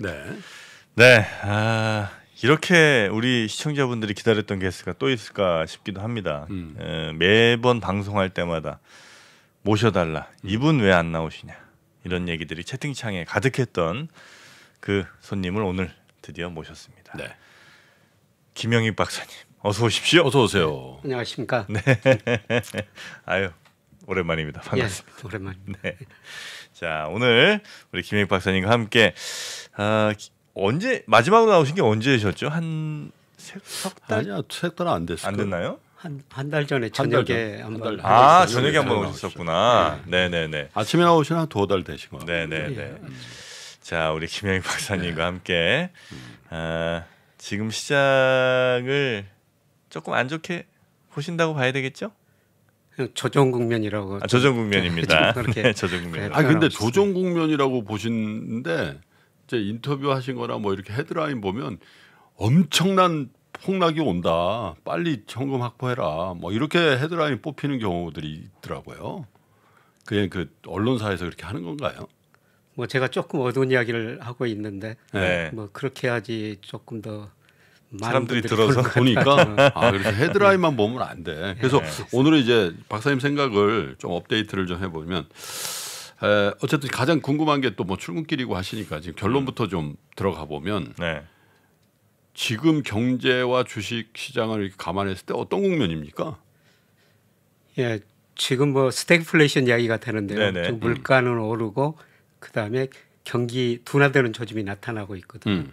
네. 네. 아, 이렇게 우리 시청자분들이 기다렸던 게스트가 또 있을까 싶기도 합니다. 음. 에, 매번 방송할 때마다 모셔달라. 음. 이분 왜 안 나오시냐. 이런 얘기들이 채팅창에 가득했던 그 손님을 오늘 드디어 모셨습니다. 네. 김영희 박사님, 어서 오십시오. 어서 오세요. 네, 안녕하십니까. 네. 아유, 오랜만입니다. 예, 반갑습니다. 예, 오랜만입니다. 네. 자, 오늘 우리 김혜익 박사님과 함께 아, 언제 마지막으로 나오신 게 언제셨죠? 한석 달? 아니야, 석달안 됐어요. 안 됐나요? 한한달 아, 전에 저녁에 한번 아, 저녁에 한 번오셨구나 네. 네, 네, 네. 아침에 나오신 한두달 되신 거 네, 네, 네, 네. 자, 우리 김영희 박사님과 네. 함께 음. 아, 지금 시작을 조금 안 좋게 보신다고 봐야 되겠죠? 조정 국면이라고. 아, 조정 국면입니다. 그렇게 네, 조정 국면. 네, 아 근데 조정 국면이라고 보시는데 이제 인터뷰 하신 거나 뭐 이렇게 헤드라인 보면 엄청난 폭락이 온다. 빨리 현금 확보해라. 뭐 이렇게 헤드라인 뽑히는 경우들이 있더라고요. 그게 그 언론사에서 그렇게 하는 건가요? 뭐 제가 조금 어두운 이야기를 하고 있는데 네. 뭐 그렇게 해야지 조금 더 사람들이 들어서 보니까 아 그래서 헤드라인만 보면 안 돼. 그래서 네, 오늘은 이제 박사님 생각을 좀 업데이트를 좀 해보면 에, 어쨌든 가장 궁금한 게 또 뭐 출근길이고 하시니까 지금 결론부터 좀 들어가 보면 네. 지금 경제와 주식 시장을 이렇게 감안했을 때 어떤 국면입니까? 예, 지금 뭐 스태그플레이션 이야기가 되는데요. 네, 네. 물가는 음. 오르고 그 다음에 경기 둔화되는 조짐이 나타나고 있거든요. 음.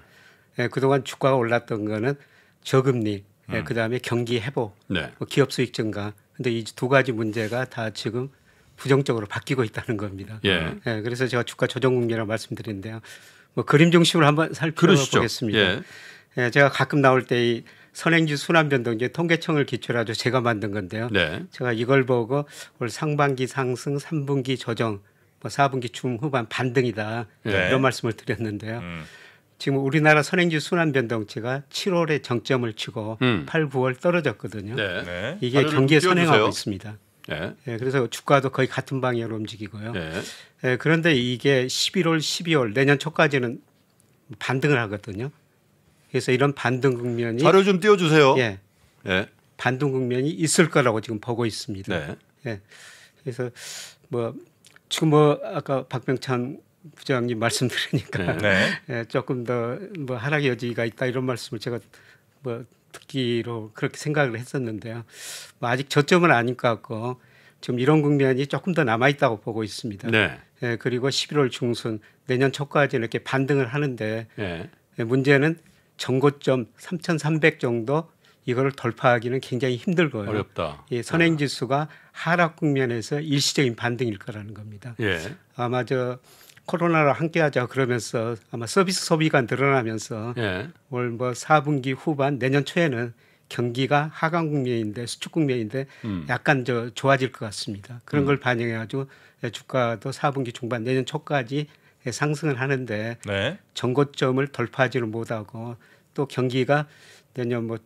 예, 그동안 주가가 올랐던 거는 저금리, 예, 음. 그다음에 경기 회복, 네. 뭐 기업 수익 증가. 근데 이 두 가지 문제가 다 지금 부정적으로 바뀌고 있다는 겁니다. 예. 예 그래서 제가 주가 조정 국리라고 말씀드리는데요. 뭐 그림 중심으로 한번 살펴보겠습니다. 예. 예, 제가 가끔 나올 때 이 선행지 순환 변동 이제 통계청을 기초로 아주 제가 만든 건데요. 네. 제가 이걸 보고 올 상반기 상승, 3분기 조정, 뭐 4분기 중 후반 반등이다 네. 이런 말씀을 드렸는데요. 음. 지금 우리나라 선행지 순환 변동치가 7월에 정점을 치고 음. 8, 9월 떨어졌거든요. 네. 네. 이게 경기에 선행하고 있습니다. 네. 예, 그래서 주가도 거의 같은 방향으로 움직이고요. 네. 예, 그런데 이게 11월, 12월 내년 초까지는 반등을 하거든요. 그래서 이런 반등 국면이 자료 좀 띄워주세요. 예, 예. 반등 국면이 있을 거라고 지금 보고 있습니다. 네. 예, 그래서 뭐 지금 뭐 아까 박병찬 부장님 말씀 들으니까 네. 네, 예, 조금 더 뭐 하락 의 여지가 있다 이런 말씀을 제가 뭐 듣기로 그렇게 생각을 했었는데요. 뭐 아직 저점은 아닌 것 같고 지금 이런 국면이 조금 더 남아 있다고 보고 있습니다. 네. 예, 그리고 11월 중순 내년 초까지 이렇게 반등을 하는데 네. 예, 문제는 전고점 3,300 정도 이거를 돌파하기는 굉장히 힘들고요. 어렵다. 예, 선행 지수가 아. 하락 국면에서 일시적인 반등일 거라는 겁니다. 예. 아마 저 코로나를 함께하자 그러면서 아마 서비스 소비가 늘어나면서 예. 올뭐 4분기 후반 내년 초에는 경기가 하강 국면인데 수축 국면인데 음. 약간 저 좋아질 것 같습니다. 그런 음. 걸 반영해가지고 예, 주가도 4분기 중반 내년 초까지 예, 상승을 하는데 네. 전고점을 돌파하지는 못하고 또 경기가 내년 뭐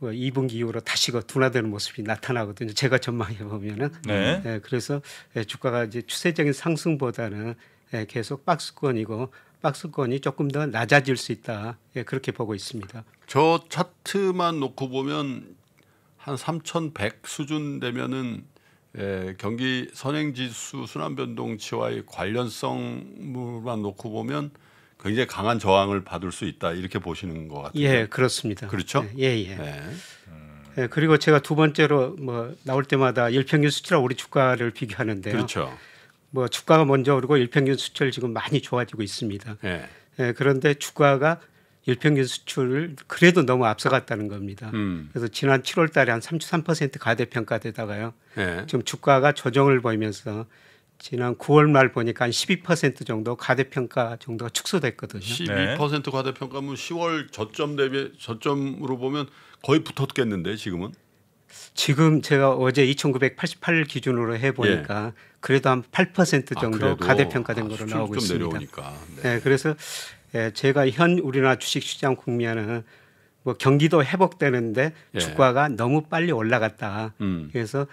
2분기 뭐 이후로 다시 그 둔화되는 모습이 나타나거든요. 제가 전망해 보면은 네. 네. 그래서 주가가 이제 추세적인 상승보다는 예, 계속 박스권이고 박스권이 조금 더 낮아질 수 있다 예, 그렇게 보고 있습니다. 저 차트만 놓고 보면 한 3,100 수준 되면은 예, 경기 선행지수 순환변동치와의 관련성만 놓고 보면 굉장히 강한 저항을 받을 수 있다 이렇게 보시는 것 같아요. 예, 그렇습니다. 그렇죠? 예, 예. 예. 네. 예 그리고 제가 두 번째로 뭐 나올 때마다 일평균 수치랑 우리 주가를 비교하는데요. 그렇죠. 뭐 주가가 먼저 오르고 일평균 수출 지금 많이 좋아지고 있습니다. 예. 예, 그런데 주가가 일평균 수출을 그래도 너무 앞서갔다는 겁니다. 음. 그래서 지난 7월 달에 한 33% 가대평가되다가요. 예. 지금 주가가 조정을 보이면서 지난 9월 말 보니까 한 12% 정도 가대평가 정도가 축소됐거든요. 12% 네. 가대평가면 10월 저점 대비 저점으로 보면 거의 붙었겠는데 지금은? 지금 제가 어제 2,988 기준으로 해보니까 예. 그래도 한8% 아, 정도 아, 가대평가된 아, 걸로 나오고 있습니다. 네. 네. 그래서 예, 제가 현 우리나라 주식시장 국면은 뭐 경기도 회복되는데 예. 주가가 너무 빨리 올라갔다. 음. 그래서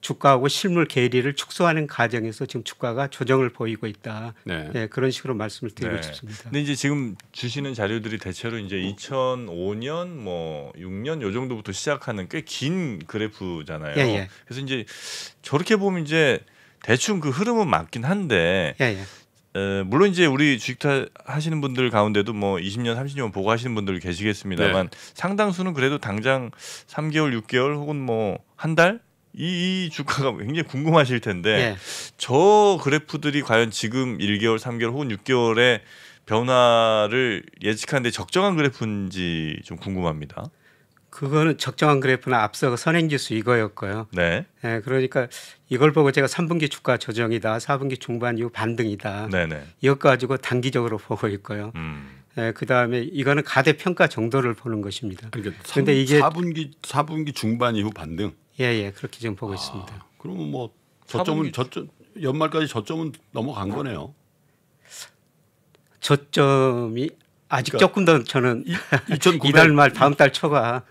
주가하고 실물 괴리를 축소하는 과정에서 지금 주가가 조정을 보이고 있다. 네. 예, 그런 식으로 말씀을 드리고 네. 싶습니다. 근데 이제 지금 주시는 자료들이 대체로 이제 2005년 뭐 6년 요 정도부터 시작하는 꽤 긴 그래프잖아요. 예, 예, 그래서 이제 저렇게 보면 이제 대충 그 흐름은 맞긴 한데 예, 예. 에, 물론 이제 우리 주식 타 하시는 분들 가운데도 뭐 20년, 30년 보고 하시는 분들 계시겠습니다만 네. 상당수는 그래도 당장 3개월, 6개월 혹은 뭐 한 달? 이, 이, 주가가 굉장히 궁금하실 텐데 네. 저 그래프들이 과연 지금 1개월, 3개월 혹은 6개월에 변화를 예측하는데 적정한 그래프인지 좀 궁금합니다. 그거는 적정한 그래프나 앞서 그 선행지수 이거였고요. 네. 네. 그러니까 이걸 보고 제가 3분기 주가 조정이다, 4분기 중반 이후 반등이다. 네네. 네. 이것 가지고 단기적으로 보고 있고요. 음. 네, 예, 그 다음에 이거는 가대평가 정도를 보는 것입니다. 그러니까 3, 근데 이게 4분기 4분기 중반 이후 반등. 예예 예, 그렇게 지금 보고 아, 있습니다. 그러면 뭐 저점은 저점 연말까지 저점은 넘어간 어? 거네요. 저점이 아직 그러니까 조금 더 저는 2, 이달 말 다음 달 초가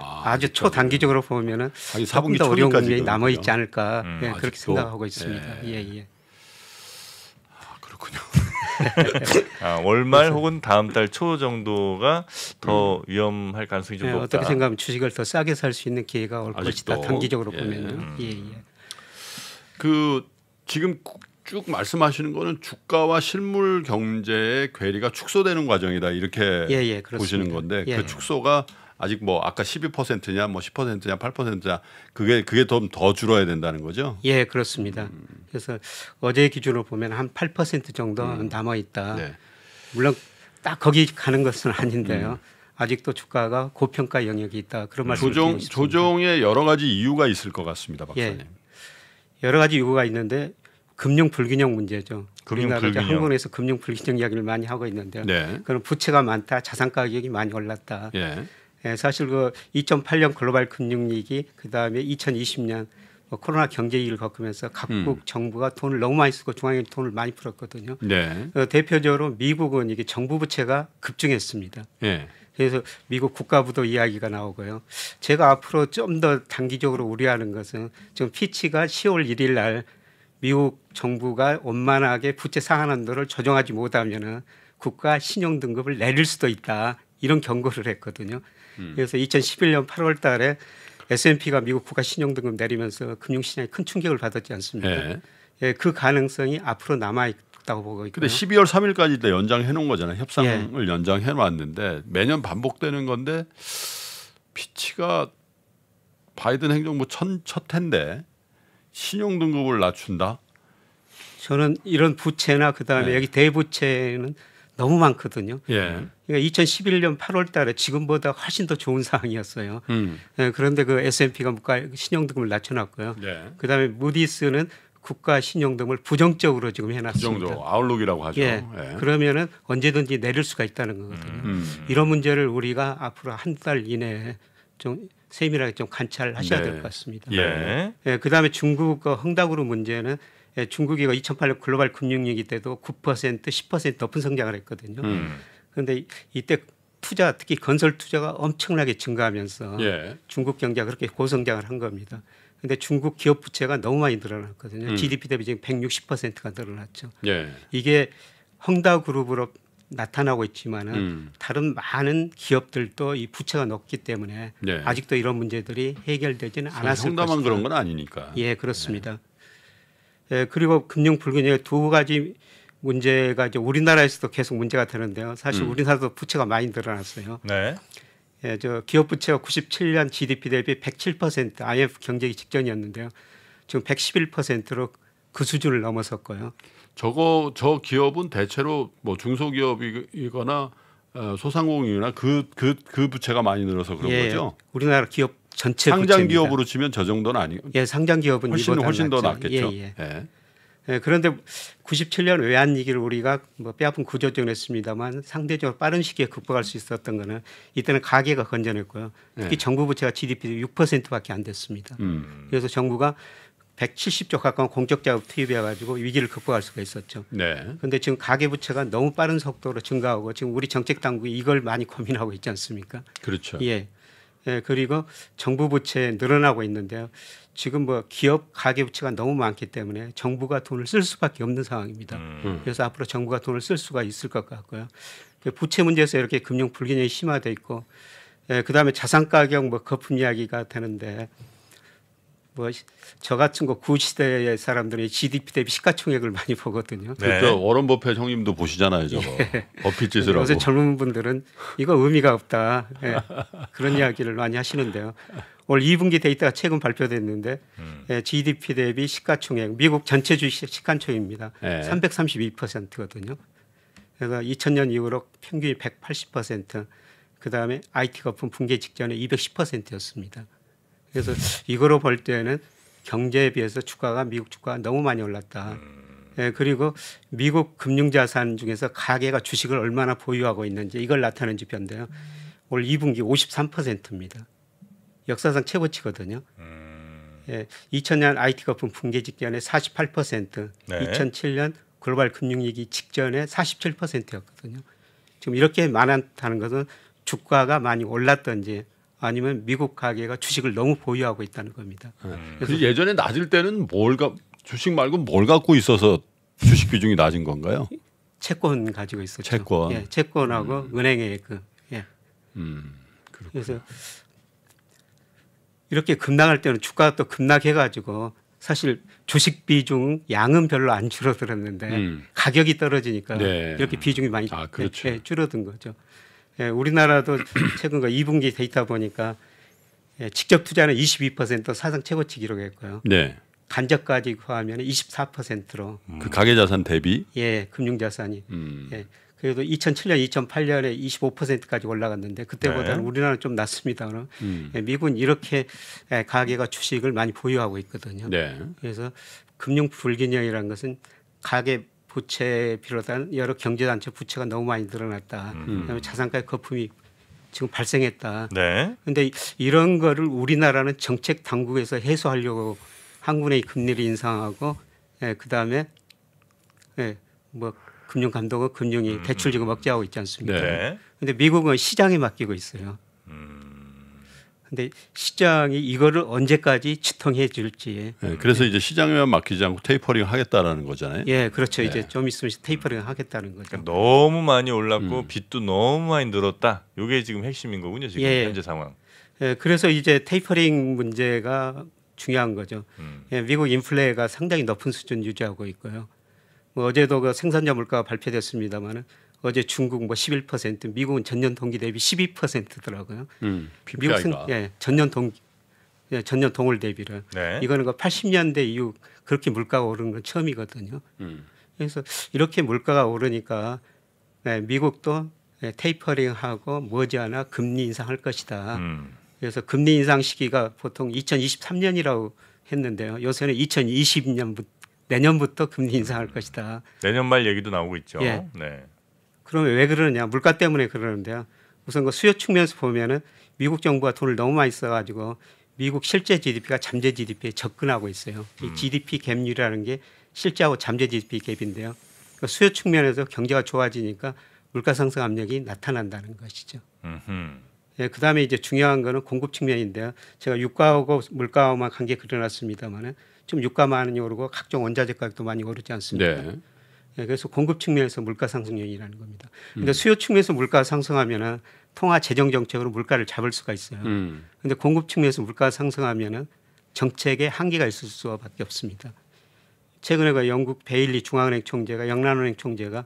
아, 주 그렇죠. 초단기적으로 보면은 아분기금더 어려운 국면이 남아 있지 않을까 음, 예, 그렇게 생각하고 있습니다. 예, 예. 예. 아, 그렇군요. 아, 월말 혹은 다음 달 초 정도가 더 음. 위험할 가능성이 좀 예, 높다. 어떻게 생각하면 주식을 더 싸게 살 수 있는 기회가 올 아직도. 것이다. 단기적으로 예. 보면은. 음. 예, 예. 그 지금 쭉 말씀하시는 거는 주가와 실물 경제의 괴리가 축소되는 과정이다 이렇게 예, 예, 보시는 건데 그 예, 그 축소가 아직 뭐 아까 12%냐 뭐 10%냐 8%냐 그게 그게 좀 더 줄어야 된다는 거죠? 예, 그렇습니다. 음. 그래서 어제 기준으로 보면 한 8% 정도 음. 남아 있다. 네. 물론 딱 거기 가는 것은 아닌데요. 음. 아직도 주가가 고평가 영역이 있다. 그런 음. 말씀 조정 조정의 여러 가지 이유가 있을 것 같습니다, 박사님. 예. 여러 가지 이유가 있는데 금융 불균형 문제죠. 금융 우리나라 한국에서 금융 불균형 이야기를 많이 하고 있는데요. 네. 그런 부채가 많다, 자산 가격이 많이 올랐다. 예. 예, 사실 그 2008년 글로벌 금융위기 그다음에 2020년 뭐 코로나 경제 위기를 겪으면서 각국 음. 정부가 돈을 너무 많이 쓰고 중앙에행 돈을 많이 풀었거든요. 네. 어, 대표적으로 미국은 이게 정부 부채가 급증했습니다. 네. 그래서 미국 국가부도 이야기가 나오고요. 제가 앞으로 좀 더 단기적으로 우려하는 것은 지금 피치가 10월 1일 날 미국 정부가 원만하게 부채 상한 한도를 조정하지 못하면은 국가 신용 등급을 내릴 수도 있다. 이런 경고를 했거든요. 음. 그래서 2011년 8월 달에 S&P가 미국 국가 신용 등급 내리면서 금융 시장에 큰 충격을 받았지 않습니까? 예. 예, 그 가능성이 앞으로 남아 있다고 보고 있고요. 근데 12월 3일까지 연장해 놓은 거잖아요. 협상을 예. 연장해 놨는데 매년 반복되는 건데 피치가 바이든 행정부 첫, 첫해데 신용 등급을 낮춘다. 저는 이런 부채나 그다음에 예. 여기 대부채는 너무 많거든요. 예. 그러니까 2011년 8월 달에 지금보다 훨씬 더 좋은 상황이었어요. 음. 네, 그런데 그 S&P가 물가 뭐 신용등을 급 낮춰놨고요. 네. 그다음에 무디스는 국가 신용등을 부정적으로 지금 해놨습니다. 부정적 아웃룩이라고 하죠. 예. 예. 그러면은 언제든지 내릴 수가 있다는 거거든요. 음. 이런 문제를 우리가 앞으로 한 달 이내에 좀 세밀하게 좀 관찰하셔야 네. 될것 같습니다. 예. 예. 그다음에 중국 흥다구루 그 문제는 예, 중국이 2008년 그 글로벌 금융위기 때도 9% 10% 높은 성장을 했거든요. 음. 그런데 이때 투자 특히 건설 투자가 엄청나게 증가하면서 예. 중국 경제가 그렇게 고성장을 한 겁니다. 근데 중국 기업 부채가 너무 많이 늘어났거든요. 음. GDP 대비 지금 160%가 늘어났죠. 예. 이게 헝다 그룹으로 나타나고 있지만은 음. 다른 많은 기업들도 이 부채가 높기 때문에 예. 아직도 이런 문제들이 해결되지는 않았을 것이다. 헝다만 그런 건 아니니까. 예, 그렇습니다. 예. 예, 그리고 금융 불균형의 두 가지 문제가 이제 우리나라에서도 계속 문제가 되는데요. 사실 음. 우리나라도 부채가 많이 늘어났어요. 네. 예, 저 기업 부채가 97년 GDP 대비 107% IMF 경제기 직전이었는데요. 지금 111%로 그 수준을 넘어섰고요. 저거 저 기업은 대체로 뭐 중소기업이거나 어, 소상공인이나 그그그 그, 그 부채가 많이 늘어서 그런 예, 거죠. 우리나라 기업 전체 상장 부채입니다. 기업으로 치면 저 정도는 아니고. 예, 상장 기업은 훨씬 훨씬 더 낫겠죠. 예, 예. 예. 예, 그런데 97년 외환위기를 우리가 뭐 뼈아픈 구조조정을 했습니다만 상대적으로 빠른 시기에 극복할 수 있었던 거는 이때는 가계가 건전했고요. 특히 네. 정부 부채가 GDP 6%밖에 안 됐습니다. 음. 그래서 정부가 170조 가까운 공적 자금 투입해 가지고 위기를 극복할 수가 있었죠. 네. 근데 지금 가계 부채가 너무 빠른 속도로 증가하고 지금 우리 정책 당국이 이걸 많이 고민하고 있지 않습니까? 그렇죠. 예. 예, 그리고 정부 부채 늘어나고 있는데요. 지금 뭐 기업 가계 부채가 너무 많기 때문에 정부가 돈을 쓸 수밖에 없는 상황입니다. 음. 음. 그래서 앞으로 정부가 돈을 쓸 수가 있을 것 같고요. 그 부채 문제에서 이렇게 금융 불균형이 심화돼 있고 예, 그다음에 자산 가격 뭐 거품 이야기가 되는데 뭐저 같은 거 구시대의 사람들이 GDP 대비 시가총액을 많이 보거든요. 네. 그렇죠. 워런 버핏 형님도 보시잖아요, 저거. 예. 버핏 짓이라고. 요새 젊은 분들은 이거 의미가 없다. 예. 그런 이야기를 많이 하시는데요. 올 2분기 데이터가 최근 발표됐는데 음. 예, GDP 대비 시가총액 미국 전체 주식 시가총액입니다. 예. 332%거든요. 그래서 2000년 이후로 평균이 180%, 그다음에 IT 거품 붕괴 직전에 210%였습니다. 그래서 이거로 볼 때는 경제에 비해서 주가가 미국 주가가 너무 많이 올랐다. 음. 예, 그리고 미국 금융자산 중에서 가계가 주식을 얼마나 보유하고 있는지 이걸 나타낸 지표인데요. 올 2분기 53%입니다. 역사상 최고치거든요. 음. 예, 2000년 IT 거품 붕괴 직전에 48%, 네. 2007년 글로벌 금융위기 직전에 47%였거든요. 지금 이렇게 많았다는 것은 주가가 많이 올랐던지 아니면 미국 가계가 주식을 너무 보유하고 있다는 겁니다. 음. 그래서 예전에 낮을 때는 뭘 가, 주식 말고 뭘 갖고 있어서 주식 비중이 낮은 건가요? 채권 가지고 있었죠. 채권. 예, 채권하고 음. 은행의 그 예. 음. 그렇구나. 그래서 이렇게 급락할 때는 주가가 또 급락해 가지고 사실 주식 비중 양은 별로 안 줄어들었는데 음. 가격이 떨어지니까 네. 이렇게 비중이 많이 아, 네, 그렇죠. 예, 줄어든 거죠. 예, 우리나라도 최근 2분기 데이터 보니까 예, 직접 투자는 22% 사상 최고치 기록했고요. 네. 간접까지 포함하면 24%로 음. 그 가계 자산 대비 예, 금융 자산이 음. 예. 그래도 2007년, 2008년에 25%까지 올라갔는데 그때보다는 네. 우리나라는 좀 낮습니다만 음. 예, 미국은 이렇게 예, 가계가 주식을 많이 보유하고 있거든요. 네. 그래서 금융 불균형이라는 것은 가계 부채 비롯한 여러 경제단체 부채가 너무 많이 늘어났다. 음. 자산가의 거품이 지금 발생했다. 그런데 네. 이런 거를 우리나라는 정책 당국에서 해소하려고 한국의 금리를 인상하고 예, 그다음에 예, 뭐 금융 감독은 금융이 음, 대출 음. 지금 억제하고 있지 않습니까? 그런데 네. 미국은 시장에 맡기고 있어요. 근데 시장이 이거를 언제까지 치통해줄지 네, 예, 그래서 이제 시장에만 맡기지 않고 테이퍼링 하겠다라는 거잖아요. 예, 그렇죠. 네. 이제 예. 좀 있으면 테이퍼링 하겠다는 거죠. 그러니까 너무 많이 올랐고 음. 빚도 너무 많이 늘었다. 이게 지금 핵심인 거군요. 지금 예, 현재 상황. 예, 그래서 이제 테이퍼링 문제가 중요한 거죠. 음. 예, 미국 인플레가 상당히 높은 수준 유지하고 있고요. 뭐 어제도 그 생산자 물가 발표됐습니다만은 어제 중국 뭐 11%, 미국은 전년 동기 대비 12%더라고요. 음, 미국은 예, 전년 동기 예, 전년 동월 대비를 네. 이거는 그 80년대 이후 그렇게 물가가 오른 건 처음이거든요. 음. 그래서 이렇게 물가가 오르니까 예, 미국도 예, 테이퍼링하고 머지않아 금리 인상할 것이다. 음. 그래서 금리 인상 시기가 보통 2023년이라고 했는데요. 요새는 2 0 2 0년 내년부터 금리 인상할 음. 것이다. 내년 말 얘기도 나오고 있죠. 예. 네. 그러면 왜 그러느냐? 물가 때문에 그러는데요. 우선 그 수요 측면에서 보면은 미국 정부가 돈을 너무 많이 써가지고 미국 실제 GDP가 잠재 GDP에 접근하고 있어요. 이 GDP 음. 갭률이라는 게 실제하고 잠재 GDP 갭인데요. 그러니까 수요 측면에서 경제가 좋아지니까 물가 상승 압력이 나타난다는 것이죠. 예, 그다음에 이제 중요한 거는 공급 측면인데요. 제가 유가하고 물가하고만 관계 그려놨습니다만은 좀 유가 많이 오르고 각종 원자재 가격도 많이 오르지 않습니까? 네. 예, 그래서 공급 측면에서 물가 상승 요인이라는 겁니다. 그런데 그러니까 음. 수요 측면에서 물가 상승하면은 통화 재정 정책으로 물가를 잡을 수가 있어요. 그런데 음. 공급 측면에서 물가 상승하면은 정책에 한계가 있을 수밖에 없습니다. 최근에 그 영국 베일리 중앙은행 총재가 영란은행 총재가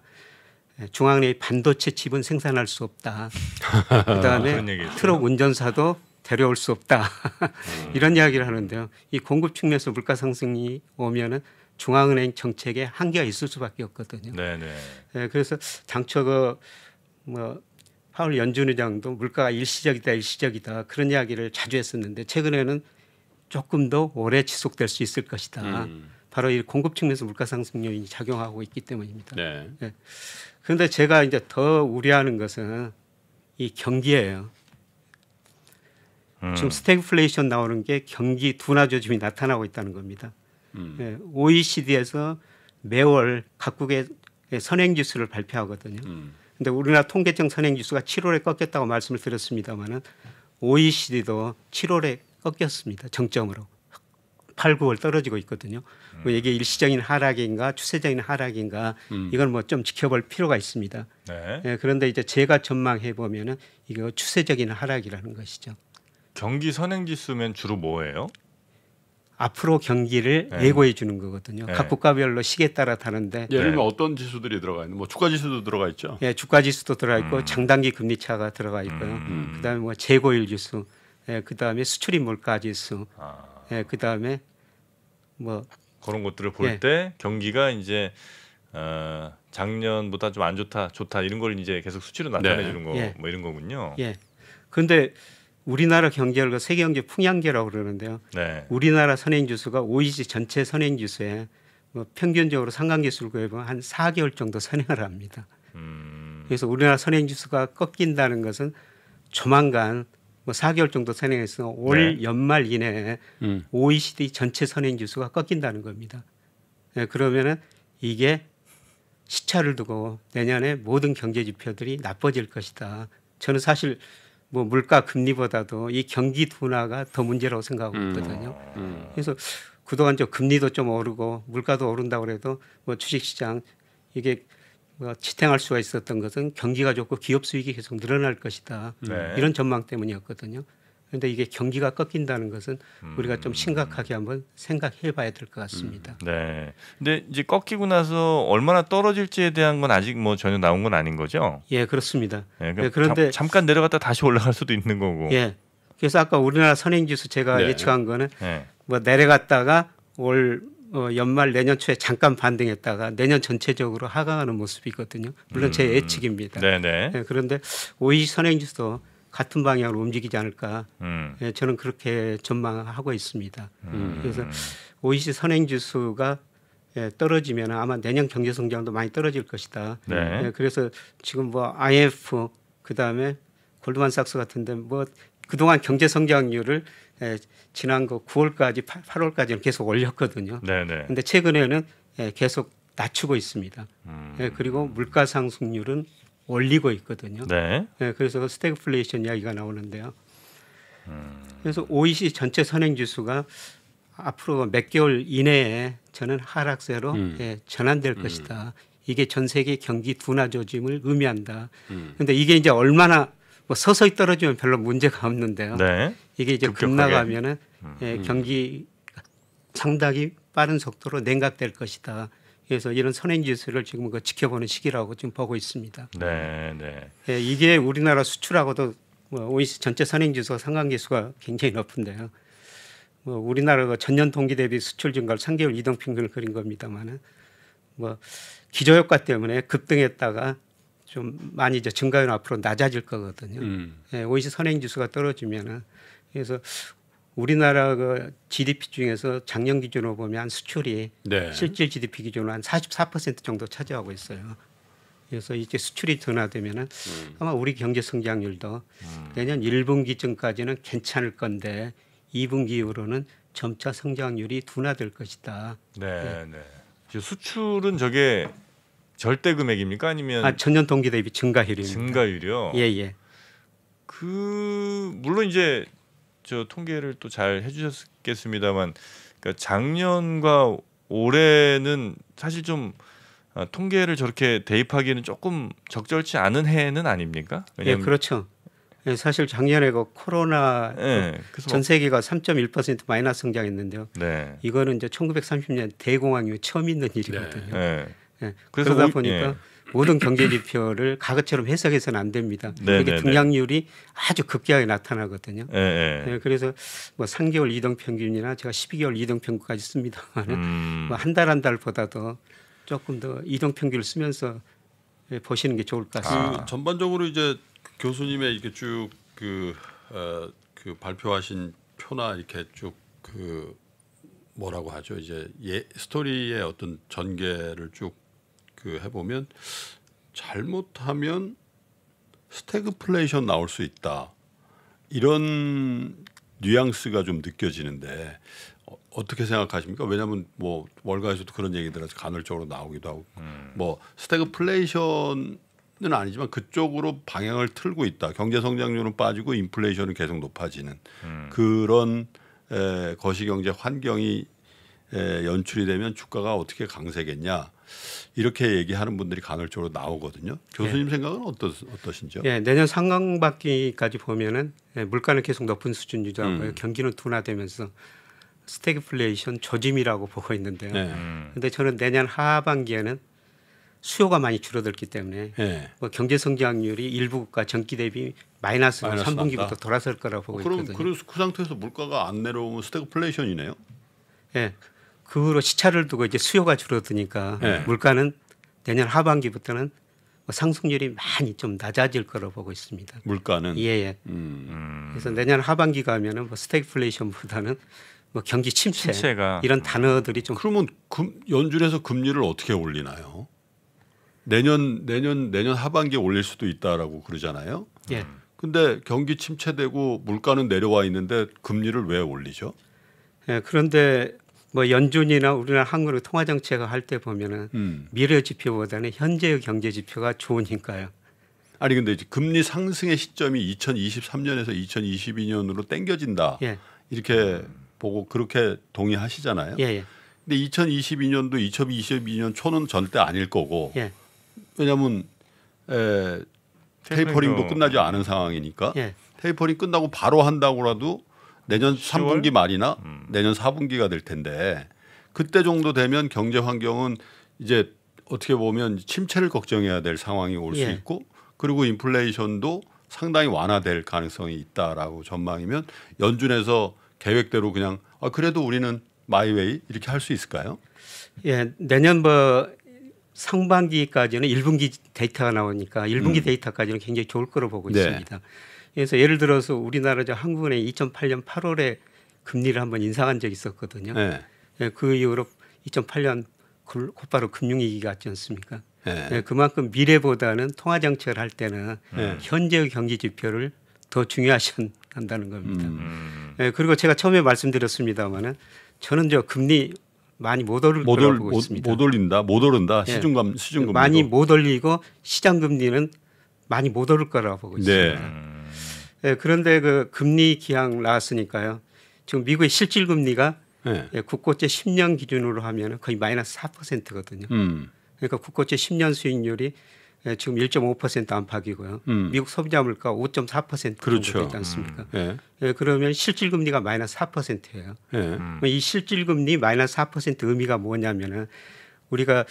예, 중앙은행이 반도체 칩은 생산할 수 없다. 그다음에 트럭 운전사도 데려올 수 없다. 음. 이런 이야기를 하는데요. 이 공급 측면에서 물가 상승이 오면은 중앙은행 정책에 한계가 있을 수밖에 없거든요. 네네. 네. 예, 그래서 당초 그뭐 파울 연준 의장도 물가가 일시적이다 일시적이다 그런 이야기를 자주 했었는데 최근에는 조금 더 오래 지속될 수 있을 것이다. 음. 바로 이 공급 측면에서 물가 상승 요인이 작용하고 있기 때문입니다. 네. 네. 그런데 제가 이제 더 우려하는 것은 이 경기예요. 음. 지금 스태그플레이션 나오는 게 경기 둔화 조짐이 나타나고 있다는 겁니다. 음. OECD에서 예, 매월 각국의 선행 지수를 발표하거든요. 그런데 음. 우리나라 통계청 선행 지수가 7월에 꺾였다고 말씀을 드렸습니다만은 OECD도 7월에 꺾였습니다. 정점으로. 8, 9월 떨어지고 있거든요. 뭐 음. 이게 일시적인 하락인가 추세적인 하락인가 음. 이걸 뭐좀 지켜볼 필요가 있습니다. 네. 예, 그런데 이제 제가 전망해 보면은 이거 추세적인 하락이라는 것이죠. 경기 선행지수면 주로 뭐예요? 앞으로 경기를 네. 예고해 주는 거거든요. 네. 각 국가별로 시기에 따라 다른데 예를 들면 네. 어떤 지수들이 들어가 있는 뭐 주가 지수도 들어가 있죠. 예, 주가 지수도 들어가 있고 음. 장단기 금리 차가 들어가 있고요. 음. 음. 그다음에 뭐재고일 지수, 예, 그다음에 수출입 물가 지수, 아. 예, 그다음에 뭐 그런 것들을 볼때 예. 경기가 이제 어, 작년보다 좀 안 좋다, 좋다 이런 걸 이제 계속 수치로 나타내 네. 주는 네. 거뭐 예. 뭐 이런 거군요. 예. 근데 우리나라 경제를 세계 경제 풍향계라고 그러는데요. 네. 우리나라 선행 지수가 OECD 전체 선행 지수에 뭐 평균적으로 상관계 수를 보면 한 4개월 정도 선행을 합니다. 음. 그래서 우리나라 선행 지수가 꺾인다는 것은 조만간 뭐 4개월 정도 선행해서 올 네. 연말 이내에 음. OECD 전체 선행 지수가 꺾인다는 겁니다. 네, 그러면은 이게 시차를 두고 내년에 모든 경제 지표들이 나빠질 것이다. 저는 사실 뭐 물가 금리보다도 이 경기 둔화가 더 문제라고 생각하고 음. 있거든요. 음. 그래서 그동안 저 금리도 좀 오르고 물가도 오른다고 래도뭐 주식시장 이게 뭐 지탱할 수가 있었던 것은 경기가 좋고 기업 수익이 계속 늘어날 것이다 네. 이런 전망 때문이었거든요. 그런데 이게 경기가 꺾인다는 것은 우리가 좀 음. 심각하게 한번 생각해봐야 될 것 같습니다. 음, 네. 근데 이제 꺾이고 나서 얼마나 떨어질지에 대한 건 아직 뭐 전혀 나온 건 아닌 거죠? 예, 그렇습니다. 네, 그러니까 네, 그런데 잠, 깐 내려갔다 다시 올라갈 수도 있는 거고. 예. 그래서 아까 우리나라 선행지수 제가 네. 예측한 거는 네. 뭐 내려갔다가 올 어, 연말 내년 초에 잠깐 반등했다가 내년 전체적으로 하강하는 모습이거든요. 물론 음. 제 예측입니다. 네네. 네, 네. 예, 그런데 오이 선행지수도 같은 방향으로 움직이지 않을까 음. 예, 저는 그렇게 전망하고 있습니다. 음. 그래서 OECD 선행 지수가 예, 떨어지면 아마 내년 경제 성장도 많이 떨어질 것이다. 네. 예, 그래서 지금 뭐 IMF 그 다음에 골드만삭스 같은데 뭐 그동안 경제 성장률을 예, 지난 거 9월까지 8, 8월까지는 계속 올렸거든요. 그런데 네, 네. 최근에는 예, 계속 낮추고 있습니다. 음. 예, 그리고 물가 상승률은 올리고 있거든요. 네. 네 그래서 그 스태그플레이션 이야기가 나오는데요. 음. 그래서 OECD 전체 선행 지수가 앞으로 몇 개월 이내에 저는 하락세로 음. 예, 전환될 음. 것이다. 이게 전 세계 경기 둔화 조짐을 의미한다. 그런데 음. 이게 이제 얼마나 뭐 서서히 떨어지면 별로 문제가 없는데요. 네. 이게 이제 급락하면은 예, 음. 경기 상당히 빠른 속도로 냉각될 것이다. 그래서 이런 선행 지수를 지금 그 지켜보는 시기라고 지금 보고 있습니다. 네, 네. 예, 이게 우리나라 수출하고도 뭐 OECD 전체 선행 지수가 상관 계수가 굉장히 높은데요. 뭐 우리나라가 그 전년 동기 대비 수출 증가를 3개월 이동 평균을 그린 겁니다만은 뭐 기저 효과 때문에 급등했다가 좀 많이 이제 증가율 앞으로 낮아질 거거든요. 음. 예, OECD 선행 지수가 떨어지면은 그래서 우리나라그 GDP 중에서 작년 기준으로 보면 수출이 네. 실질 GDP 기준으로 한 44% 정도 차지하고 있어요. 그래서 이제 수출이 둔화되면은 음. 아마 우리 경제 성장률도 음. 내년 1분기쯤까지는 괜찮을 건데 2분기 이후로는 점차 성장률이 둔화될 것이다. 네, 예. 네. 네. 수출은 저게 절대 금액입니까 아니면 아, 전년 동기 대비 증가율입니다. 증가율이요? 예, 예. 그 물론 이제 저 통계를 또 잘 해주셨겠습니다만 그러니까 작년과 올해는 사실 좀 아, 통계를 저렇게 대입하기는 조금 적절치 않은 해는 아닙니까? 예, 그렇죠. 예, 사실 작년에 그 코로나 예, 전 세계가 3.1% 마이너스 성장했는데요. 네. 이거는 이제 1930년 대공황 이후 처음 있는 일이거든요. 네. 예. 예 그러다 보니까 예. 모든 경제 지표를 가급처럼 해석해서는 안 됩니다. 네 그게 네, 네. 등락률이 아주 급격하게 나타나거든요. 예, 예. 네, 그래서 뭐 3개월 이동 평균이나 제가 12개월 이동 평균까지 씁니다만 음. 뭐한 달 한 달보다도 조금 더 이동 평균을 쓰면서 보시는 게 좋을 것 아. 같습니다. 아. 전반적으로 이제 교수님의 이렇게 쭉그 어, 그 발표하신 표나 이렇게 쭉 그 뭐라고 하죠 이제 예, 스토리의 어떤 전개를 쭉그 해보면 잘못하면 스태그플레이션 나올 수 있다 이런 뉘앙스가 좀 느껴지는데 어, 어떻게 어 생각하십니까? 왜냐하면 뭐 월가에서도 그런 얘기들 아주 간헐적으로 나오기도 하고 음. 뭐 스태그플레이션은 아니지만 그쪽으로 방향을 틀고 있다. 경제 성장률은 빠지고 인플레이션은 계속 높아지는 음. 그런 에, 거시경제 환경이 예, 연출이 되면 주가가 어떻게 강세겠냐 이렇게 얘기하는 분들이 간헐적으로 나오거든요. 교수님 네. 생각은 어떠, 어떠신지요? 예, 네, 내년 상반기까지 강 보면은 예, 물가는 계속 높은 수준 유지하고요. 음. 경기는 둔화되면서 스태그플레이션 조짐이라고 보고 있는데요. 네. 근데 저는 내년 하반기에는 수요가 많이 줄어들기 때문에 네. 뭐 경제 성장률이 일부가 국 전기 대비 마이너스로 마이너스 3분기부터 난다. 돌아설 거라고 보고 그럼, 있거든요. 그럼 그 상태에서 물가가 안 내려오면 스태그플레이션이네요. 예. 네. 그 후로 시차를 두고 이제 수요가 줄어드니까 네. 물가는 내년 하반기부터는 뭐 상승률이 많이 좀 낮아질 거로 보고 있습니다. 물가는 예. 예. 음. 그래서 내년 하반기 가면은 뭐 스태그플레이션보다는 뭐 경기 침체 침체가. 이런 단어들이 좀 그러면 금, 연준에서 금리를 어떻게 올리나요? 내년 내년 내년 하반기에 올릴 수도 있다라고 그러잖아요. 예. 근데 경기 침체되고 물가는 내려와 있는데 금리를 왜 올리죠? 예, 그런데 뭐 연준이나 우리나라 한국의 통화 정책을 할 때 보면은 음. 미래 지표보다는 현재의 경제 지표가 좋으니까요. 아니 근데 금리 상승의 시점이 2023년에서 2022년으로 땡겨진다. 예. 이렇게 보고 그렇게 동의하시잖아요. 예, 예. 근데 2022년도 2022년 초는 절대 아닐 거고. 예. 왜냐면 에, 테이퍼링도 끝나지 않은 상황이니까 예. 테이퍼링 끝나고 바로 한다고라도 내년 3분기 말이나 음. 내년 4분기가 될 텐데 그때 정도 되면 경제 환경은 이제 어떻게 보면 침체를 걱정해야 될 상황이 올수 예. 있고 그리고 인플레이션도 상당히 완화될 가능성이 있다라고 전망이면 연준에서 계획대로 그냥 아 그래도 우리는 마이웨이 이렇게 할 수 있을까요? 예, 내년 뭐 상반기까지는 1분기 데이터가 나오니까 1분기 음. 데이터까지는 굉장히 좋을 거로 보고 네. 있습니다. 그래서 예를 들어서 우리나라 저 한국은행이 2008년 8월에 금리를 한번 인상한 적이 있었거든요. 네. 그 이후로 2008년 그 곧바로 금융위기가 왔지 않습니까? 네. 그만큼 미래보다는 통화정책을 할 때는 네. 현재의 경기 지표를 더 중요시 한다는 겁니다. 음. 그리고 제가 처음에 말씀드렸습니다마는 저는 저 금리 많이 못 오를 못 거라고 올, 보고 있습니다. 못 올린다, 못 오른다. 시중감 시중금 많이 못 올리고 시장 금리는 많이 못 오를 거라고 보고 있습니다. 네. 예, 그런데 그 금리 기향 나왔으니까요. 지금 미국의 실질 금리가 예. 예, 국고채 10년 기준으로 하면 거의 마이너스 4%거든요. 음. 그러니까 국고채 10년 수익률이 예, 지금 1.5% 안팎이고요. 음. 미국 소비자 물가 5.4% 그렇죠. 되지 않습니까? 음. 예. 예 그러면 실질 금리가 마이너스 4%예요. 예. 이 실질 금리 마이너스 4% 의미가 뭐냐면은 우리가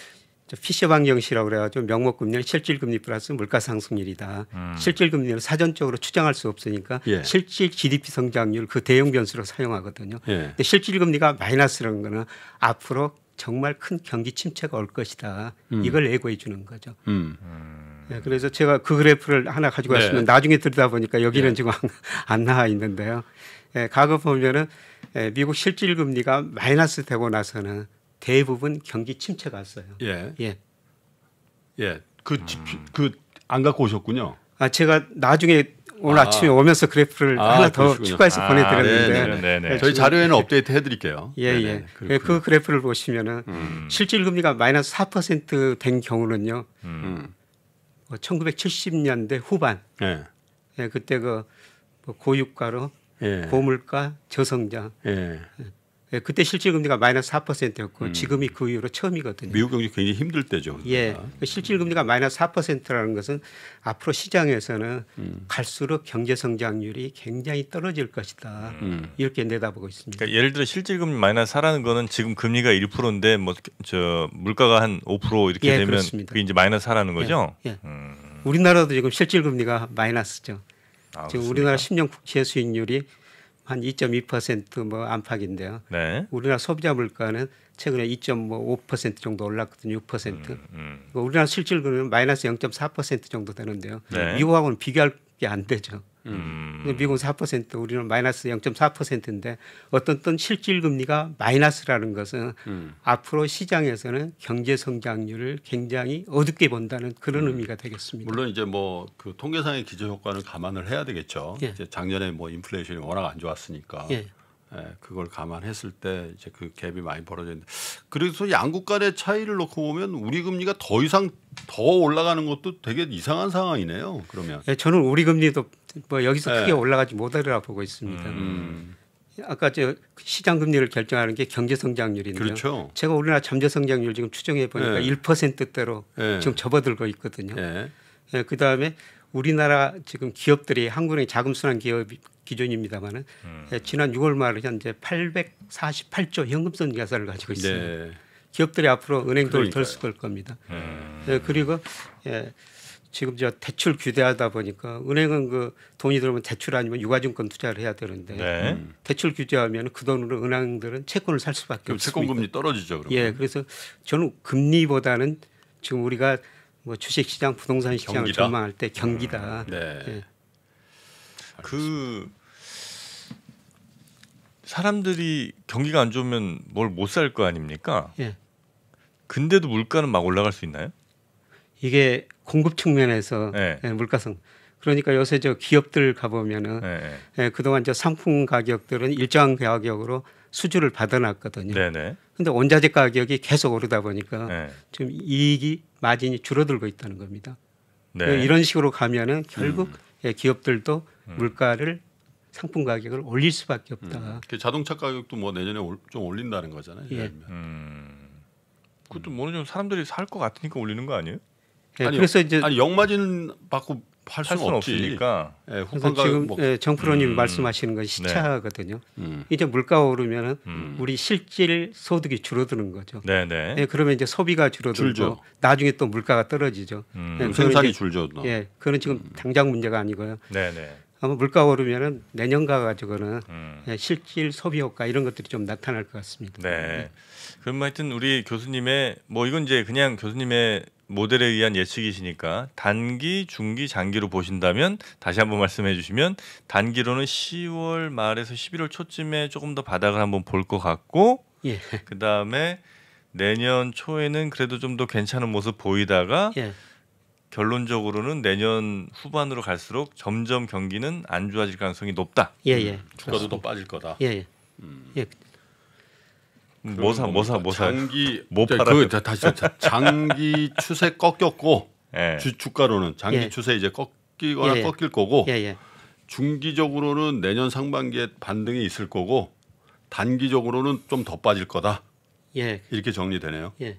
피셔 방반식이라고 그래가지고 명목 금리는 실질 금리 플러스 물가 상승률이다. 음. 실질 금리는 사전적으로 추정할 수 없으니까 예. 실질 GDP 성장률 그 대형 변수로 사용하거든요. 예. 근데 실질 금리가 마이너스라는 거는 앞으로 정말 큰 경기 침체가 올 것이다. 음. 이걸 예고해 주는 거죠. 음. 네, 그래서 제가 그 그래프를 하나 가지고 왔습면 네. 나중에 들여다보니까 여기는 네. 지금 안 나와 있는데요. 예, 과거 보면은 예, 미국 실질 금리가 마이너스 되고 나서는 대부분 경기 침체가 왔어요. 예. 예. 예. 그, 그, 안 갖고 오셨군요. 아, 제가 나중에 오늘 아. 침에 오면서 그래프를 아, 하나 더 그러시군요. 추가해서 아, 보내드렸는데. 네네네. 네, 네, 네. 저희 자료에는 예. 업데이트 해드릴게요. 예, 네네, 예. 예. 그 그래프를 보시면은 음. 실질금리가 마이너스 4%된 경우는요. 음. 1970년대 음. 뭐 후반. 예. 예 그때 그 뭐 고유가로 예. 고물가, 저성장. 예. 예. 예, 그때 실질 금리가 마이너스 4%였고 음. 지금이 그 이후로 처음이거든요. 미국 경제 굉장히 힘들 때죠. 예, 그 실질 금리가 마이너스 4%라는 것은 앞으로 시장에서는 음. 갈수록 경제 성장률이 굉장히 떨어질 것이다 음. 이렇게 내다보고 있습니다. 그러니까 예를 들어 실질 금리 마이너스 4라는 거는 지금 금리가 1%인데 뭐 저 물가가 한 5% 이렇게 예, 되면 그렇습니다. 그게 이제 마이너스 4라는 예, 거죠. 예, 예. 우리나라도 지금 실질 금리가 마이너스죠. 아, 지금 그렇습니까? 우리나라 10년 국채 수익률이 한 2.2%뭐 안팎인데요. 네. 우리나라 소비자 물가는 최근에 2.5% 정도 올랐거든요. 6%. 음, 음. 그러니까 우리나라 실질금리는 마이너스 0.4% 정도 되는데요. 네. 미국하고는 비교할 게 안 되죠. 음. 미국은 4% 우리는 마이너스 0.4%인데 어떤 어떤 실질 금리가 마이너스라는 것은 음. 앞으로 시장에서는 경제 성장률을 굉장히 어둡게 본다는 그런 음. 의미가 되겠습니다. 물론 이제 뭐 그 통계상의 기저 효과는 감안을 해야 되겠죠. 예. 이제 작년에 뭐 인플레이션이 워낙 안 좋았으니까 예. 예, 그걸 감안했을 때 이제 그 갭이 많이 벌어졌는데 그래서 양국 간의 차이를 놓고 보면 우리 금리가 더 이상 더 올라가는 것도 되게 이상한 상황이네요. 그러면 예, 저는 우리 금리도 뭐 여기서 예. 크게 올라가지 못하리라 보고 있습니다. 음, 음. 아까 저 시장 금리를 결정하는 게 경제 성장률인데요. 그렇죠. 제가 우리나라 잠재 성장률 지금 추정해 보니까 예. 1%대로 예. 지금 접어들고 있거든요. 예. 예. 그다음에 우리나라 지금 기업들이 한국은행 자금 순환 기업 기준입니다만은 음. 예, 지난 6월 말 현재 848조 현금성 자산을 가지고 있습니다. 네. 기업들이 앞으로 은행 돈을 덜쓸 겁니다. 음. 예, 그리고 예, 지금 저 대출 규제하다 보니까 은행은 그 돈이 들어오면 대출 아니면 유가증권 투자를 해야 되는데 네. 음. 대출 규제하면 그 돈으로 은행들은 채권을 살 수밖에 없습니다. 채권 금리 떨어지죠. 그러면. 예, 그래서 저는 금리보다는 지금 우리가 뭐 주식 시장, 부동산 시장을 경기다? 전망할 때 경기다. 음. 네. 예. 그 사람들이 경기가 안 좋으면 뭘 못 살 거 아닙니까? 예. 근데도 물가는 막 올라갈 수 있나요? 이게 공급 측면에서 네. 예. 예, 물가성 그러니까 요새 저 기업들 가보면은 네. 예, 그동안 저 상품 가격들은 일정 가격으로 수주를 받아놨거든요. 그런데 원자재 가격이 계속 오르다 보니까 네. 좀 이익이 마진이 줄어들고 있다는 겁니다. 네. 이런 식으로 가면은 결국 음. 예, 기업들도 음. 물가를 상품 가격을 올릴 수밖에 없다. 음. 그 자동차 가격도 뭐 내년에 올, 좀 올린다는 거잖아요. 예. 음. 그것도 뭐는 좀 사람들이 살 것 같으니까 올리는 거 아니에요? 예, 아니, 그래서 이제 아니 역마진 받고 할 수는, 수는 없으니까. 예, 그래서 그러니까 지금 뭐... 예, 정프로님 음. 말씀하시는 건 시차거든요. 네. 음. 이제 물가 오르면은 음. 우리 실질 소득이 줄어드는 거죠. 네네. 네. 예, 그러면 이제 소비가 줄어들고 줄죠. 나중에 또 물가가 떨어지죠. 음. 예, 생산이 이제, 줄죠. 너. 예, 그건 지금 음. 당장 문제가 아니고요. 네네. 네. 아마 물가 오르면은 내년가 가지고는 예, 실질 소비 효과 이런 것들이 좀 나타날 것 같습니다. 네. 네. 그럼 하여튼 우리 교수님의 뭐 이건 이제 그냥 교수님의 모델에 의한 예측이시니까 단기, 중기, 장기로 보신다면 다시 한번 말씀해 주시면 단기로는 10월 말에서 11월 초쯤에 조금 더 바닥을 한번 볼 것 같고 예. 그 다음에 내년 초에는 그래도 좀 더 괜찮은 모습 보이다가 예. 결론적으로는 내년 후반으로 갈수록 점점 경기는 안 좋아질 가능성이 높다. 예, 예. 주가도 음, 더 빠질 거다. 예, 예. 음. 예. 뭐사 뭐사 뭐사 장기 못 팔아 그 다시 장기 추세 꺾였고 예. 주, 주가로는 장기 예. 추세 이제 꺾이거나 예. 예. 꺾일 거고 예, 예. 중기적으로는 내년 상반기에 반등이 있을 거고 단기적으로는 좀 더 빠질 거다. 예. 이렇게 정리되네요. 예.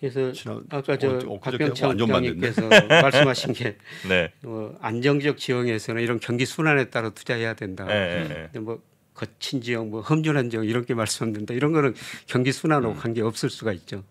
그래서 지난, 아까 저 어, 박병창 어, 장님께서 말씀하신 게 네. 뭐 안정적 지형에서는 이런 경기 순환에 따라 투자해야 된다. 예, 예, 예. 뭐 거친 지역, 뭐 험준한 지역 이렇게 말씀드린다. 이런 거는 경기 순환하고 음. 관계 없을 수가 있죠.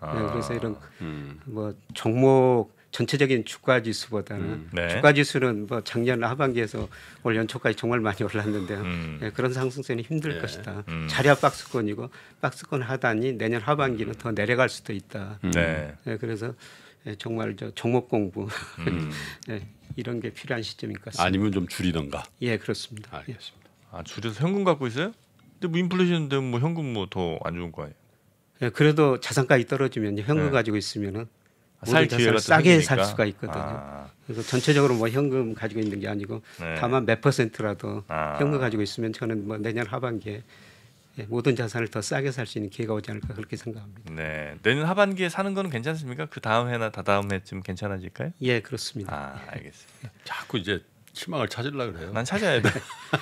아. 네, 그래서 이런 음. 뭐 종목 전체적인 주가 지수보다는 음. 네. 주가 지수는 뭐 작년 하반기에서 올 연초까지 정말 많이 올랐는데요. 음. 네, 그런 상승세는 힘들 예. 것이다. 음. 자리야 박스권이고 박스권 하단이 내년 하반기는 음. 더 내려갈 수도 있다. 음. 네. 네. 그래서 예, 정말 저 종목 공부 음. 네, 이런 게 필요한 시점인 것 같습니다. 아니면 좀 줄이던가. 예, 그렇습니다. 알겠습니다. 아 줄여서 현금 갖고 있어요? 근데 뭐 인플레이션 되면 뭐 현금 뭐 더 안 좋은 거 아니에요? 예, 그래도 자산가이 떨어지면 현금 네. 가지고 있으면은 아, 살 자산을 싸게 생기니까? 살 수가 있거든요. 아. 그래서 전체적으로 뭐 현금 가지고 있는 게 아니고 네. 다만 몇 퍼센트라도 아. 현금 가지고 있으면 저는 뭐 내년 하반기에 예, 모든 자산을 더 싸게 살 수 있는 기회가 오지 않을까 그렇게 생각합니다. 네, 내년 하반기에 사는 거는 괜찮습니까? 그 다음 해나 다다음 해쯤 괜찮아질까요? 예, 그렇습니다. 아, 알겠습니다. 예. 자꾸 이제 희망을 찾으려 그래요. 난 찾아야 돼.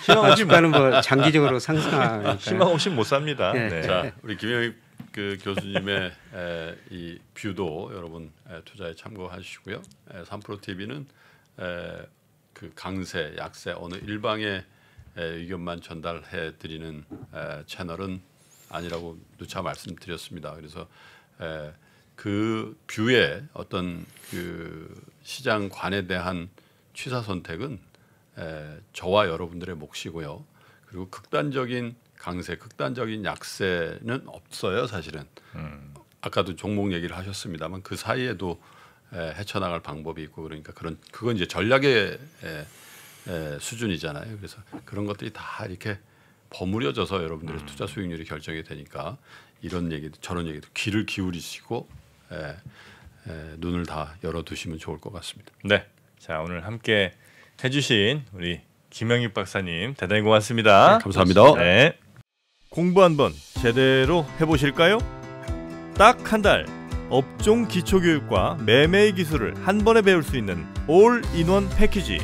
희망 없이 는뭐 장기적으로 상승하 희망 없이 못 삽니다. 네. 네. 자, 우리 김영희 그 교수님의 에, 이 뷰도 여러분 에, 투자에 참고하시고요. 에, 프로 TV는 에, 그 강세, 약세 어느 일방의 에, 의견만 전달해 드리는 채널은 아니라고 누차 말씀드렸습니다. 그래서 에, 그 뷰의 어떤 그 시장관에 대한 취사 선택은 에, 저와 여러분들의 몫이고요. 그리고 극단적인 강세, 극단적인 약세는 없어요, 사실은. 음. 아까도 종목 얘기를 하셨습니다만 그 사이에도 에, 헤쳐나갈 방법이 있고 그러니까 그런 그건 이제 전략의 에, 에, 수준이잖아요. 그래서 그런 것들이 다 이렇게 버무려져서 여러분들의 음. 투자 수익률이 결정이 되니까 이런 얘기도 저런 얘기도 귀를 기울이시고 에, 에, 눈을 다 열어두시면 좋을 것 같습니다. 네. 자 오늘 함께 해주신 우리 김영익 박사님 대단히 고맙습니다. 네, 감사합니다. 네. 공부 한번 제대로 해보실까요? 딱 한 달 업종 기초교육과 매매 기술을 한 번에 배울 수 있는 올인원 패키지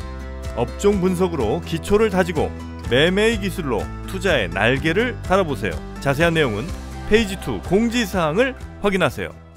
업종 분석으로 기초를 다지고 매매 기술로 투자의 날개를 달아보세요. 자세한 내용은 페이지 2 공지사항을 확인하세요.